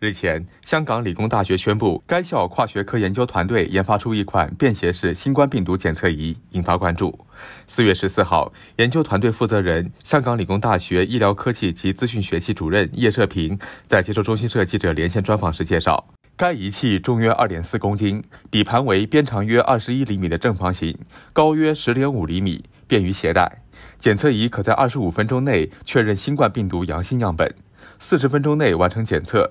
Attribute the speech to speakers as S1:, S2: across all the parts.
S1: 日前，香港理工大学宣布，该校跨学科研究团队研发出一款便携式新冠病毒检测仪，引发关注。四月十四号，研究团队负责人、香港理工大学医疗科技及资讯学系主任叶社平在接受中新社记者连线专访时介绍，该仪器重约二点四公斤，底盘为边长约二十一厘米的正方形，高约十点五厘米，便于携带。检测仪可在二十五分钟内确认新冠病毒阳性样本，四十分钟内完成检测。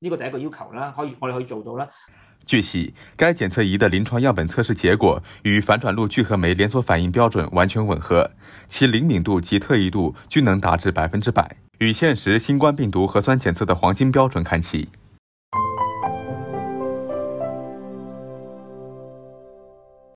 S2: 呢个第一个要求啦，可以我哋可以做到啦。
S1: 据悉，该检测仪的临床样本测试结果与反转录聚合酶连锁反应标准完全吻合，其灵敏度及特异度均能达至百分之百，与现实新冠病毒核酸检测的黄金标准看齐。